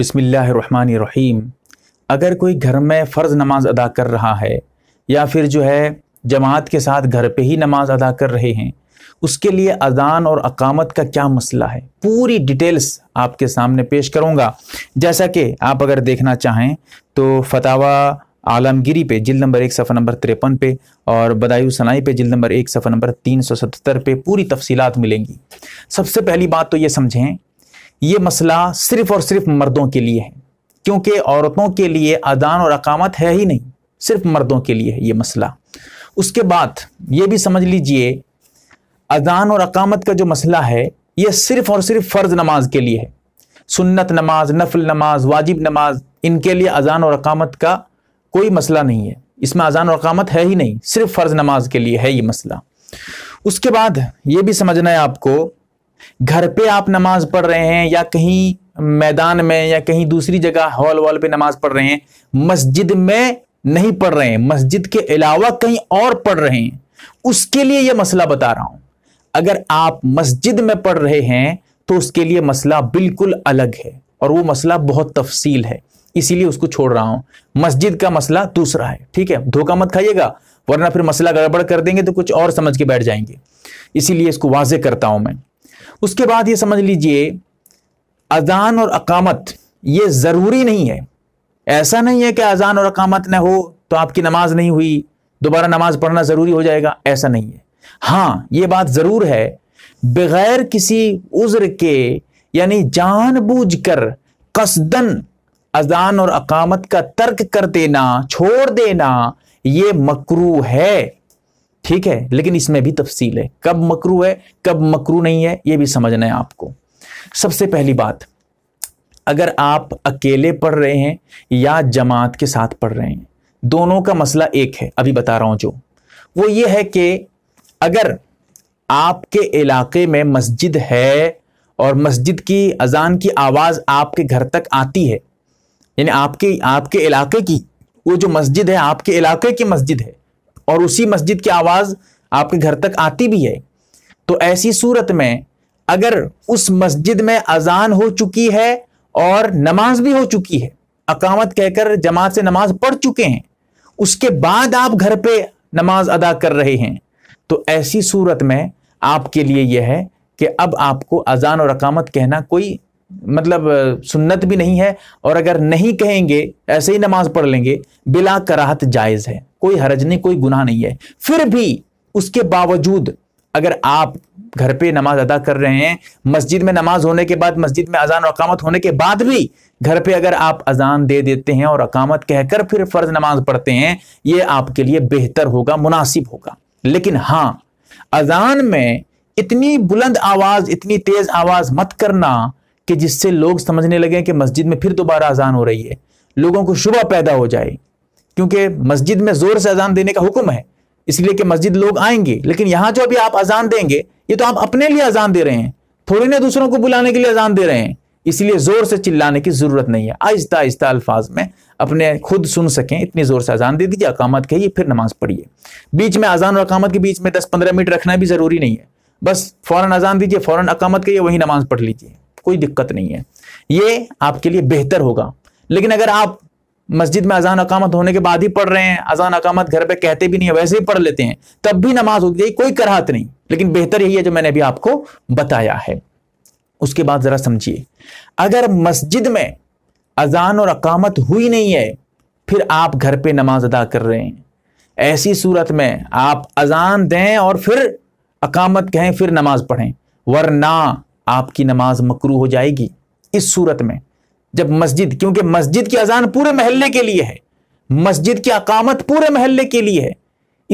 बिसमीम अगर कोई घर में फ़र्ज़ नमाज अदा कर रहा है या फिर जो है जमात के साथ घर पे ही नमाज अदा कर रहे हैं उसके लिए अजान और अकामत का क्या मसला है पूरी डिटेल्स आपके सामने पेश करूंगा जैसा कि आप अगर देखना चाहें तो फतावा आलमगिरी पे जिल्द नंबर एक सफ़र नंबर तिरपन पे और बदायूँ सनाई पे जिल्द नंबर एक सफ़र नंबर तीन सौ सतर पे पूरी तफसीलात मिलेंगी सबसे पहली बात तो ये समझें ये मसला सिर्फ और सिर्फ मर्दों के लिए है क्योंकि औरतों के लिए अदान और अकामत है ही नहीं सिर्फ मर्दों के लिए है ये मसला उसके बाद ये भी समझ लीजिए अजान और अकामत का जो मसला है ये सिर्फ और सिर्फ फ़र्ज़ नमाज के लिए है सुन्नत नमाज नफल नमाज वाजिब नमाज इनके लिए अजान और अकामत का कोई मसला नहीं है इसमें अजान और अकामत है ही नहीं सिर्फ फ़र्ज़ नमाज के लिए है ये मसला उसके बाद ये भी समझना है आपको घर पे आप नमाज पढ़ रहे हैं या कहीं मैदान में या कहीं दूसरी जगह हॉल वॉल पे नमाज पढ़ रहे हैं मस्जिद में नहीं पढ़ रहे हैं मस्जिद के अलावा कहीं और पढ़ रहे हैं उसके लिए यह मसला बता रहा हूं अगर आप मस्जिद में पढ़ रहे हैं तो उसके लिए मसला बिल्कुल अलग है और वो मसला बहुत तफसील है इसीलिए उसको छोड़ रहा हूं मस्जिद का मसला दूसरा है ठीक है धोखा मत खाइएगा वरना फिर मसला गड़बड़ कर देंगे तो कुछ और समझ के बैठ जाएंगे इसीलिए इसको वाजे करता हूं मैं उसके बाद ये समझ लीजिए अजान और अकामत ये ज़रूरी नहीं है ऐसा नहीं है कि अजान और अकामत न हो तो आपकी नमाज नहीं हुई दोबारा नमाज पढ़ना ज़रूरी हो जाएगा ऐसा नहीं है हाँ ये बात ज़रूर है बगैर किसी उज्र के यानी जानबूझकर कसदन अजान और अकामत का तर्क कर देना छोड़ देना ये मकरू है ठीक है लेकिन इसमें भी तफसील है कब मकरू है कब मकरू नहीं है ये भी समझना है आपको सबसे पहली बात अगर आप अकेले पढ़ रहे हैं या जमात के साथ पढ़ रहे हैं दोनों का मसला एक है अभी बता रहा हूं जो वो ये है कि अगर आपके इलाके में मस्जिद है और मस्जिद की अजान की आवाज़ आपके घर तक आती है यानी आपके आपके इलाके की वो जो मस्जिद है आपके इलाके की मस्जिद है और उसी मस्जिद की आवाज़ आपके घर तक आती भी है तो ऐसी सूरत में अगर उस मस्जिद में अजान हो चुकी है और नमाज भी हो चुकी है अकामत कहकर जमात से नमाज पढ़ चुके हैं उसके बाद आप घर पे नमाज अदा कर रहे हैं तो ऐसी सूरत में आपके लिए यह है कि अब आपको अजान और अकामत कहना कोई मतलब सुन्नत भी नहीं है और अगर नहीं कहेंगे ऐसे ही नमाज पढ़ लेंगे बिला कराहत जायज़ है कोई हरज नहीं कोई गुनाह नहीं है फिर भी उसके बावजूद अगर आप घर पे नमाज अदा कर रहे हैं मस्जिद में नमाज होने के बाद मस्जिद में अजान और अकामत होने के बाद भी घर पे अगर आप अजान दे देते हैं और अकामत कहकर फिर फर्ज नमाज पढ़ते हैं ये आपके लिए बेहतर होगा मुनासिब होगा लेकिन हाँ अजान में इतनी बुलंद आवाज इतनी तेज आवाज मत करना कि जिससे लोग समझने लगे कि मस्जिद में फिर दोबारा अजान हो रही है लोगों को शुबा पैदा हो जाए क्योंकि मस्जिद में ज़ोर से अजान देने का हुक्म है इसलिए कि मस्जिद लोग आएंगे लेकिन यहां जो अभी आप अजान देंगे ये तो आप अपने लिए अजान दे रहे हैं थोड़ी ना दूसरों को बुलाने के लिए अजान दे रहे हैं इसलिए ज़ोर से चिल्लाने की ज़रूरत नहीं है आहिस्ता आहिस्ता अल्फाज में अपने खुद सुन सकें इतनी ज़ोर से अजान दे दीजिए अकामत कहिए फिर नमाज़ पढ़िए बीच में अजान और अकामत के बीच में दस पंद्रह मिनट रखना भी ज़रूरी नहीं है बस फ़ौरन अजान दीजिए फ़ौरन अकामत कहिए वही नमाज़ पढ़ लीजिए कोई दिक्कत नहीं है ये आपके लिए बेहतर होगा लेकिन अगर आप मस्जिद में अजान अकामत होने के बाद ही पढ़ रहे हैं अजान अकामत घर पे कहते भी नहीं है वैसे ही पढ़ लेते हैं तब भी नमाज होती है कोई कराहत नहीं लेकिन बेहतर यही है जो मैंने अभी आपको बताया है उसके बाद ज़रा समझिए अगर मस्जिद में अजान और अकामत हुई नहीं है फिर आप घर पे नमाज अदा कर रहे हैं ऐसी सूरत में आप अजान दें और फिर अकामत कहें फिर नमाज पढ़ें वरना आपकी नमाज मकरू हो जाएगी इस सूरत में जब मस्जिद क्योंकि मस्जिद की अजान पूरे महल्ले के लिए है मस्जिद की अकामत पूरे महल्ले के लिए है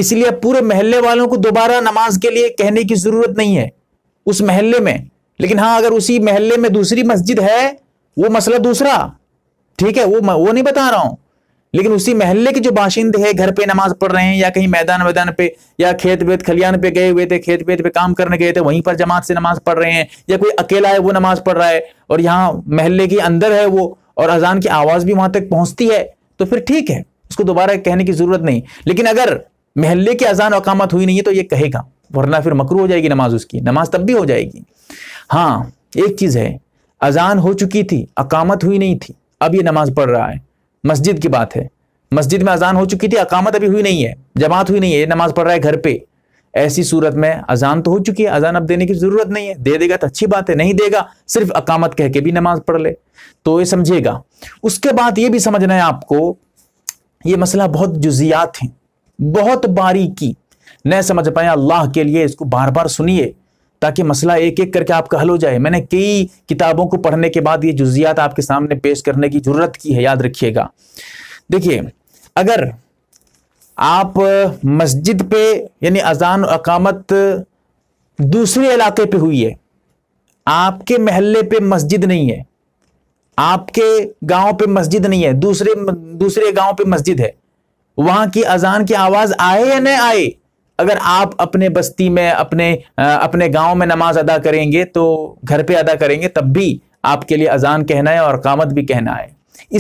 इसलिए पूरे महल्ले वालों को दोबारा नमाज के लिए कहने की ज़रूरत नहीं है उस महल्ले में लेकिन हाँ अगर उसी महल्ले में दूसरी मस्जिद है वो मसला दूसरा ठीक है वो वो नहीं बता रहा हूं लेकिन उसी महल्ले के जो बाशिंदे हैं घर पे नमाज पढ़ रहे हैं या कहीं मैदान वैदान पे या खेत वेत खलियान पे गए हुए थे खेत वेत पे काम करने गए थे वहीं पर जमात से नमाज पढ़ रहे हैं या कोई अकेला है वो नमाज पढ़ रहा है और यहाँ महल्ले के अंदर है वो और अजान की आवाज़ भी वहां तक पहुंचती है तो फिर ठीक है उसको दोबारा कहने की जरूरत नहीं लेकिन अगर महल्ले की अजान अकामत हुई नहीं है तो ये कहेगा वरना फिर मकरू हो जाएगी नमाज उसकी नमाज तब भी हो जाएगी हाँ एक चीज़ है अजान हो चुकी थी अकामत हुई नहीं थी अब ये नमाज पढ़ रहा है मस्जिद की बात है मस्जिद में अजान हो चुकी थी अकामत अभी हुई नहीं है जमात हुई नहीं है नमाज पढ़ रहा है घर पे ऐसी सूरत में अजान तो हो चुकी है अजान अब देने की जरूरत नहीं है दे देगा तो अच्छी बात है नहीं देगा सिर्फ अकामत कह के भी नमाज पढ़ ले तो ये समझेगा उसके बाद ये भी समझना है आपको ये मसला बहुत जुजियात है बहुत बारीकी न समझ पाए अल्लाह के लिए इसको बार बार सुनिए ताकि मसला एक एक करके आपका हल हो जाए मैंने कई किताबों को पढ़ने के बाद ये जुजियात आपके सामने पेश करने की जरूरत की है याद रखिएगा देखिए अगर आप मस्जिद पे यानी अजान अकामत दूसरे इलाके पे हुई है आपके महल्ले पे मस्जिद नहीं है आपके गांव पे मस्जिद नहीं है दूसरे दूसरे गांव पे मस्जिद है वहां की अजान की आवाज आए या नहीं आए अगर आप अपने बस्ती में अपने अपने गांव में नमाज अदा करेंगे तो घर पे अदा करेंगे तब भी आपके लिए अजान कहना है और कामत भी कहना है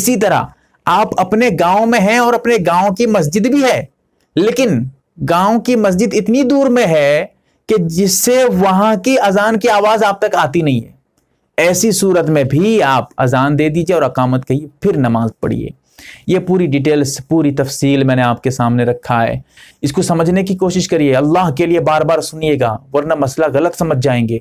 इसी तरह आप अपने गांव में हैं और अपने गांव की मस्जिद भी है लेकिन गांव की मस्जिद इतनी दूर में है कि जिससे वहां की अजान की आवाज आप तक आती नहीं है ऐसी सूरत में भी आप अजान दे दीजिए और अकामत कहिए फिर नमाज पढ़िए ये पूरी डिटेल्स पूरी तफसील मैंने आपके सामने रखा है इसको समझने की कोशिश करिए अल्लाह के लिए बार बार सुनिएगा वरना मसला गलत समझ जाएंगे